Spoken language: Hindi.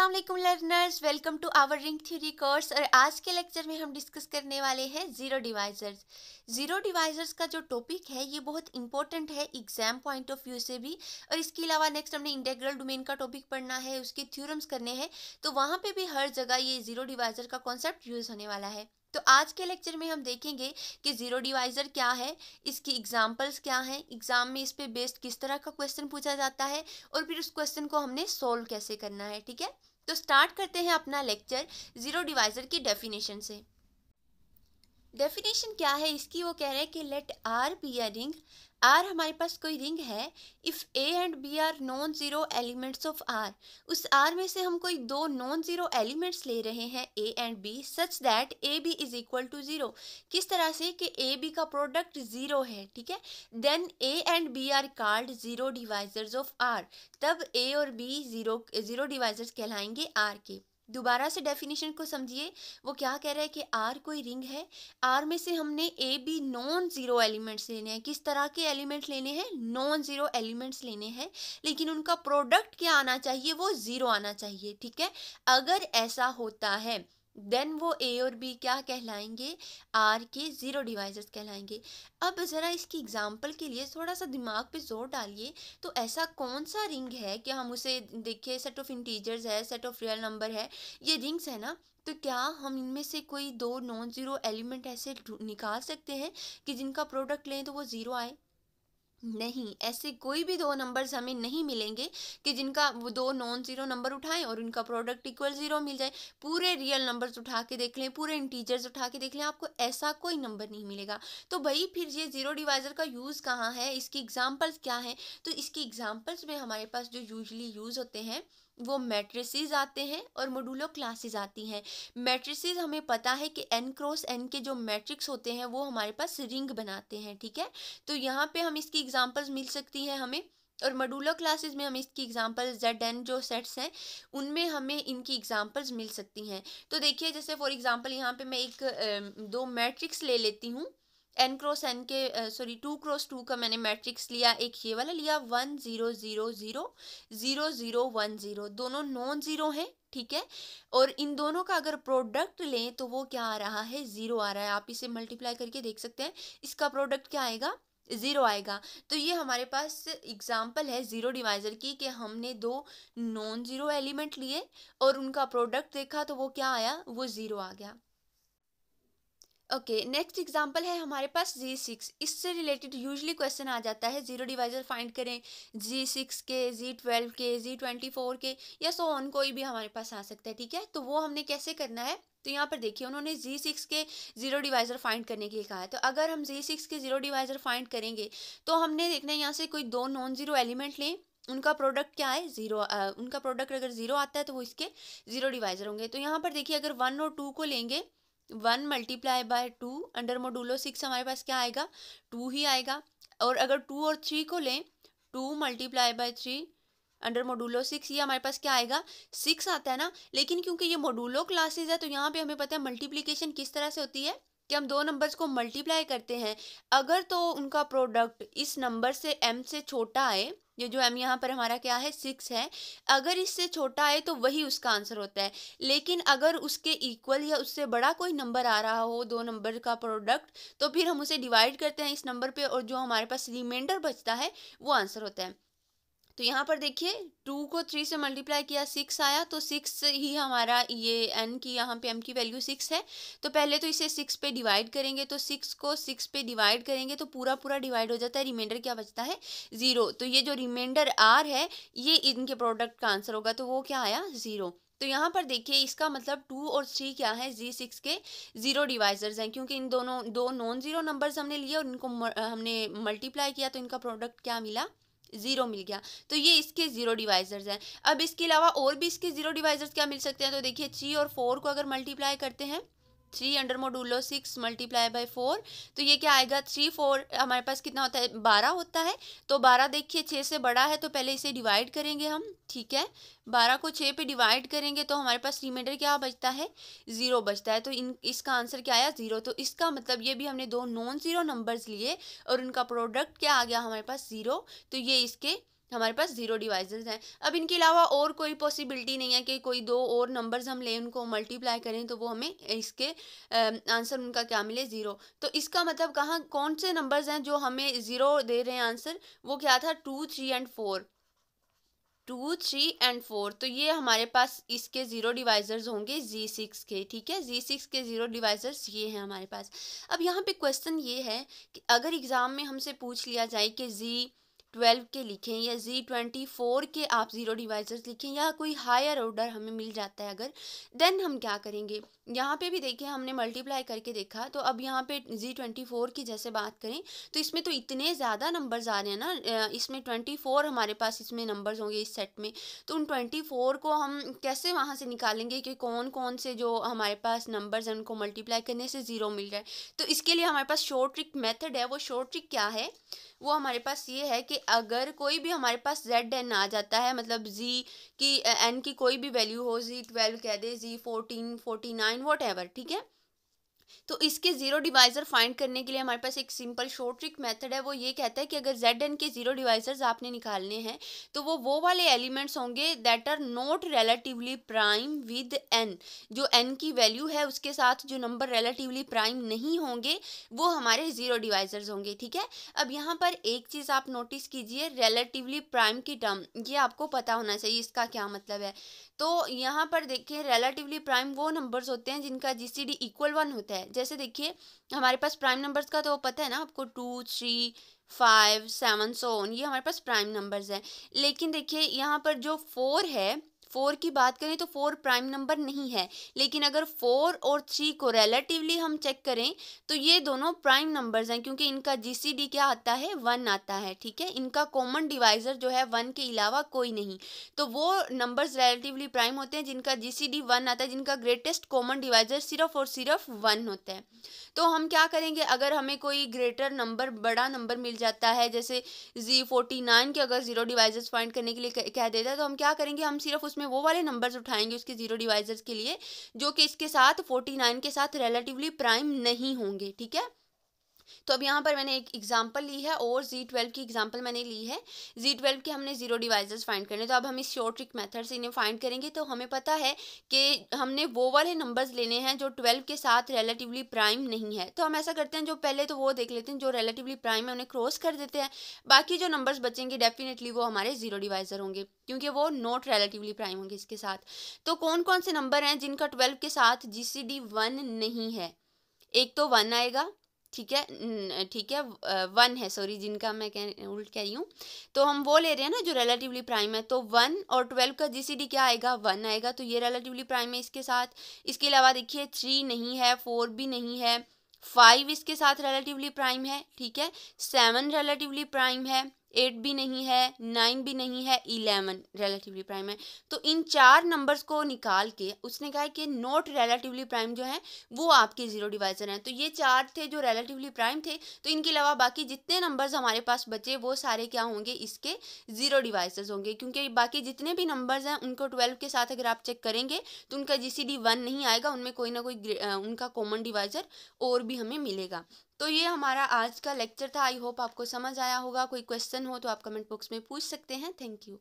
असल learners welcome to our ring theory course और आज के लेक्चर में हम डिस्कस करने वाले हैं ज़ीरो डिवाइजर्स ज़ीरो डिवाइजर्स का जो टॉपिक है ये बहुत इंपॉर्टेंट है एग्जाम पॉइंट ऑफ व्यू से भी और इसके अलावा नेक्स्ट हमने इंटेग्रल डोमेन का टॉपिक पढ़ना है उसके थ्योरम्स करने हैं तो वहाँ पर भी हर जगह ये ज़ीरो डिवाइजर का कॉन्सेप्ट यूज़ होने वाला है तो आज के लेक्चर में हम देखेंगे कि ज़ीरो डिवाइज़र क्या है इसकी एग्जाम्पल्स क्या हैं एग्ज़ाम में इस पर बेस्ड किस तरह का क्वेश्चन पूछा जाता है और फिर उस क्वेश्चन को हमने सोल्व कैसे करना है ठीक है तो स्टार्ट करते हैं अपना लेक्चर ज़ीरो डिवाइज़र की डेफिनेशन से डेफिनेशन क्या है इसकी वो कह रहे हैं कि let R be a ring R हमारे पास कोई रिंग है if A and B are non zero elements of R उस आर में से हम कोई दो नॉन ज़ीरो एलिमेंट्स ले रहे हैं A and B such that A B is equal to zero किस तरह से कि ए बी का प्रोडक्ट ज़ीरो है ठीक है then A and B are called zero divisors of R तब ए और बी ज़ीरो ज़ीरो डिवाइजर्स कहलाएंगे आर के दोबारा से डेफिनेशन को समझिए वो क्या कह रहा है कि आर कोई रिंग है आर में से हमने A B non zero elements लेने हैं किस तरह के एलिमेंट लेने हैं नॉन ज़ीरो एलिमेंट्स लेने हैं लेकिन उनका प्रोडक्ट क्या आना चाहिए वो ज़ीरो आना चाहिए ठीक है अगर ऐसा होता है देन वो ए और बी क्या कहलाएंगे आर के ज़ीरो डिवाइजर्स कहलाएंगे अब ज़रा इसकी एग्जांपल के लिए थोड़ा सा दिमाग पे जोर डालिए तो ऐसा कौन सा रिंग है कि हम उसे देखिए सेट ऑफ इंटीजर्स है सेट ऑफ रियल नंबर है ये रिंग्स है ना तो क्या हम इनमें से कोई दो नॉन ज़ीरो एलिमेंट ऐसे निकाल सकते हैं कि जिनका प्रोडक्ट लें तो वो ज़ीरो आए नहीं ऐसे कोई भी दो नंबर्स हमें नहीं मिलेंगे कि जिनका वो दो नॉन ज़ीरो नंबर उठाएं और उनका प्रोडक्ट इक्वल ज़ीरो मिल जाए पूरे रियल नंबर्स उठा के देख लें पूरे इंटीजर्स उठा के देख लें आपको ऐसा कोई नंबर नहीं मिलेगा तो भाई फिर ये ज़ीरो डिवाइज़र का यूज़ कहाँ है इसकी एग्ज़ाम्पल्स क्या है तो इसकी एग्ज़ाम्पल्स में हमारे पास जो यूजली यूज़ होते हैं वो मैट्रिसेस आते हैं और मोडुलो क्लासेस आती हैं मैट्रिसेस हमें पता है कि एन क्रॉस एन के जो मैट्रिक्स होते हैं वो हमारे पास रिंग बनाते हैं ठीक है तो यहाँ पे हम इसकी एग्जांपल्स मिल सकती हैं हमें और मडूलो क्लासेस में हम इसकी एग्जाम्पल जेड एन जो सेट्स हैं उनमें हमें इनकी एग्जांपल्स मिल सकती हैं तो देखिए जैसे फॉर एग्जांपल यहाँ पे मैं एक दो मैट्रिक्स ले लेती हूँ एन क्रॉस एन के सॉरी टू क्रॉस टू का मैंने मैट्रिक्स लिया एक ये वाला लिया one zero zero zero zero zero one zero दोनों नॉन ज़ीरो हैं ठीक है और इन दोनों का अगर प्रोडक्ट लें तो वो क्या आ रहा है ज़ीरो आ रहा है आप इसे मल्टीप्लाई करके देख सकते हैं इसका प्रोडक्ट क्या आएगा ज़ीरो आएगा तो ये हमारे पास एग्जाम्पल है ज़ीरो डिवाइज़र की कि हमने दो नॉन ज़ीरो एलिमेंट लिए और उनका प्रोडक्ट देखा तो वो क्या आया वो ज़ीरो आ गया ओके नेक्स्ट एग्जाम्पल है हमारे पास जी सिक्स इससे रिलेटेड यूजली क्वेश्चन आ जाता है जीरो डिवाइजर फाइंड करें जी सिक्स के जी ट्वेल्व के जी ट्वेंटी फोर के या सो ऑन कोई भी हमारे पास आ सकता है ठीक है तो वो हमने कैसे करना है तो यहाँ पर देखिए उन्होंने जी सिक्स के जीरो डिवाइजर फाइंड करने के लिए कहा है तो अगर हम जी सिक्स के जीरो डिवाइजर फाइंड करेंगे तो हमने देखना है यहाँ से कोई दो नॉन जीरो एलिमेंट लें उनका प्रोडक्ट क्या है जीरो उनका प्रोडक्ट अगर जीरो आता है तो वो इसके जीरो डिवाइजर होंगे तो यहाँ पर देखिए अगर वन और टू को लेंगे one multiply by two under modulo six हमारे पास क्या आएगा टू ही आएगा और अगर टू और थ्री को लें two multiply by three under modulo six ये हमारे पास क्या आएगा सिक्स आता है ना लेकिन क्योंकि ये मोडूलो क्लासेज है तो यहाँ पे हमें पता है मल्टीप्लीकेशन किस तरह से होती है कि हम दो नंबर्स को मल्टीप्लाई करते हैं अगर तो उनका प्रोडक्ट इस नंबर से एम से छोटा आए ये जो एम यहाँ पर हमारा क्या है सिक्स है अगर इससे छोटा है तो वही उसका आंसर होता है लेकिन अगर उसके इक्वल या उससे बड़ा कोई नंबर आ रहा हो दो नंबर का प्रोडक्ट तो फिर हम उसे डिवाइड करते हैं इस नंबर पर और जो हमारे पास रिमाइंडर बचता है वो आंसर होता है तो यहाँ पर देखिए टू को थ्री से मल्टीप्लाई किया सिक्स आया तो सिक्स ही हमारा ये एन की यहाँ पे एम की वैल्यू सिक्स है तो पहले तो इसे सिक्स पे डिवाइड करेंगे तो सिक्स को सिक्स पे डिवाइड करेंगे तो पूरा पूरा डिवाइड हो जाता है रिमाइंडर क्या बचता है ज़ीरो तो ये जो रिमाइंडर आर है ये इनके प्रोडक्ट का आंसर होगा तो वो क्या आया ज़ीरो तो यहाँ पर देखिए इसका मतलब टू और थ्री क्या है जी सिक्स के ज़ीरो डिवाइजर्स हैं क्योंकि इन दोनों दो नॉन ज़ीरो नंबर्स हमने लिए और इनको हमने मल्टीप्लाई किया तो इनका प्रोडक्ट क्या मिला ज़ीरो मिल गया तो ये इसके ज़ीरो डिवाइजर्स हैं अब इसके अलावा और भी इसके ज़ीरो डिवाइजर्स क्या मिल सकते हैं तो देखिए थ्री और फोर को अगर मल्टीप्लाई करते हैं three under modulo six multiply by four तो ये क्या आएगा थ्री फोर हमारे पास कितना होता है बारह होता है तो बारह देखिए छः से बड़ा है तो पहले इसे डिवाइड करेंगे हम ठीक है बारह को छः पे डिवाइड करेंगे तो हमारे पास रिमाइंडर क्या बचता है ज़ीरो बचता है तो इन इसका आंसर क्या आया ज़ीरो तो इसका मतलब ये भी हमने दो नॉन ज़ीरो नंबर्स लिए और उनका प्रोडक्ट क्या आ गया हमारे पास ज़ीरो तो ये इसके हमारे पास ज़ीरो डिवाइसेस हैं अब इनके अलावा और कोई पॉसिबिलिटी नहीं है कि कोई दो और नंबर्स हम लें उनको मल्टीप्लाई करें तो वो हमें इसके आंसर उनका क्या मिले ज़ीरो तो इसका मतलब कहाँ कौन से नंबर्स हैं जो हमें ज़ीरो दे रहे हैं आंसर वो क्या था two three and four two three and four तो ये हमारे पास इसके ज़ीरो डिवाइज़र्स होंगे जी सिक्स के ठीक है जी सिक्स के ज़ीरो डिवाइज़र्स ये हैं हमारे पास अब यहाँ पे क्वेश्चन ये है कि अगर एग्ज़ाम में हमसे पूछ लिया जाए कि जी ट्वेल्व के लिखें या जी ट्वेंटी फोर के आप ज़ीरो डिवाइसेस लिखें या कोई हायर ऑर्डर हमें मिल जाता है अगर देन हम क्या करेंगे यहाँ पे भी देखें हमने मल्टीप्लाई करके देखा तो अब यहाँ पे जी ट्वेंटी फोर की जैसे बात करें तो इसमें तो इतने ज़्यादा नंबर्स आ रहे हैं ना इसमें ट्वेंटी फोर हमारे पास इसमें नंबर्स होंगे इस सेट में तो उन ट्वेंटी फोर को हम कैसे वहाँ से निकालेंगे कि कौन कौन से जो हमारे पास नंबर्स हैं उनको मल्टीप्लाई करने से ज़ीरो मिल जाए तो इसके लिए हमारे पास शॉर्ट ट्रिक मेथड है वो शॉर्ट ट्रिक क्या है वो हमारे पास ये है कि अगर कोई भी हमारे पास जेड एन आ जाता है मतलब जी की एन की कोई भी वैल्यू हो जी ट्वेल्व कह दे G fourteen forty nine whatever ठीक है तो इसके ज़ीरो डिवाइज़र फाइंड करने के लिए हमारे पास एक सिंपल शॉर्ट ट्रिक मेथड है वो ये कहता है कि अगर जेड एन के ज़ीरो डिवाइज़र्स आपने निकालने हैं तो वो वो वाले एलिमेंट्स होंगे that are not relatively prime with N जो एन की वैल्यू है उसके साथ जो नंबर रिलेटिवली प्राइम नहीं होंगे वो हमारे ज़ीरो डिवाइज़र्स होंगे ठीक है अब यहाँ पर एक चीज़ आप नोटिस कीजिए रेलेटिवली प्राइम की टर्म ये आपको पता होना चाहिए इसका क्या मतलब है तो यहाँ पर देखिए रेलेटिवली प्राइम वो नंबर्स होते हैं जिनका जी इक्वल वन होता है है जैसे देखिए हमारे पास प्राइम नंबर्स का तो पता है ना आपको two three five seven so on ये हमारे पास प्राइम नंबर्स हैं लेकिन देखिए यहाँ पर जो फोर है फोर की बात करें तो फोर प्राइम नंबर नहीं है लेकिन अगर फोर और थ्री को रिलेटिवली हम चेक करें तो ये दोनों प्राइम नंबर्स हैं क्योंकि इनका जी क्या आता है वन आता है ठीक है इनका कॉमन डिवाइजर जो है वन के अलावा कोई नहीं तो वो नंबर्स रिलेटिवली प्राइम होते हैं जिनका डी वन आता है जिनका ग्रेटेस्ट कॉमन डिवाइजर सिर्फ और सिर्फ वन होता है तो हम क्या करेंगे अगर हमें कोई ग्रेटर नंबर बड़ा नंबर मिल जाता है जैसे जी फोर्टी नाइन के अगर जीरो डिवाइजर्स फाइंड करने के लिए कह देता है तो हम क्या करेंगे हम सिर्फ उसमें इसमें वो वाले नंबर्स उठाएंगे उसके ज़ीरो डिवाइजर्स के लिए जो कि इसके साथ फोर्टी नाइन के साथ रिलेटिवली प्राइम नहीं होंगे ठीक है तो अब यहाँ पर मैंने एक एग्जाम्पल ली है और जी ट्वेल्व की एग्जाम्पल मैंने ली है जी ट्वेल्व के हमने जीरो डिवाइजर्स फाइंड करने तो अब हम इस शॉर्ट ट्रिक मेथड से इन्हें फाइंड करेंगे तो हमें पता है कि हमने वो वाले नंबर्स लेने हैं जो ट्वेल्व के साथ रिलेटिवली प्राइम नहीं है तो हम ऐसा करते हैं जो पहले तो वो देख लेते हैं जो रिलेटिवली प्राइम है उन्हें क्रॉस कर देते हैं बाकी जो नंबर्स बचेंगे डेफिनेटली वो हमारे जीरो डिवाइजर होंगे क्योंकि वो नॉट रिलेटिवली प्राइम होंगे इसके साथ तो कौन कौन से नंबर हैं जिनका ट्वेल्व के साथ जी सी डी वन नहीं है एक तो वन आएगा ठीक है ठीक है वन है सॉरी जिनका मैं कह उल्ट कह रही हूँ तो हम वो ले रहे हैं ना जो रिलेटिवली प्राइम है तो वन और ट्वेल्व का जीसीडी क्या आएगा वन आएगा तो ये रिलेटिवली प्राइम है इसके साथ इसके अलावा देखिए थ्री नहीं है फोर भी नहीं है फाइव इसके साथ रिलेटिवली प्राइम है ठीक है सेवन रिलेटिवली प्राइम है एट भी नहीं है नाइन भी नहीं है इलेवन रिलेटिवली प्राइम है तो इन चार नंबर्स को निकाल के उसने कहा कि नोट रिलेटिवली प्राइम जो है वो आपके ज़ीरो डिवाइजर हैं तो ये चार थे जो रिलेटिवली प्राइम थे तो इनके अलावा बाकी जितने नंबर्स हमारे पास बचे वो सारे क्या होंगे इसके ज़ीरो डिवाइस होंगे क्योंकि बाकी जितने भी नंबर्स हैं उनको ट्वेल्व के साथ अगर आप चेक करेंगे तो उनका जी सी नहीं आएगा उनमें कोई ना कोई उनका कॉमन डिवाइजर और भी हमें मिलेगा तो ये हमारा आज का लेक्चर था आई होप आपको समझ आया होगा कोई क्वेश्चन हो तो आप कमेंट बॉक्स में पूछ सकते हैं थैंक यू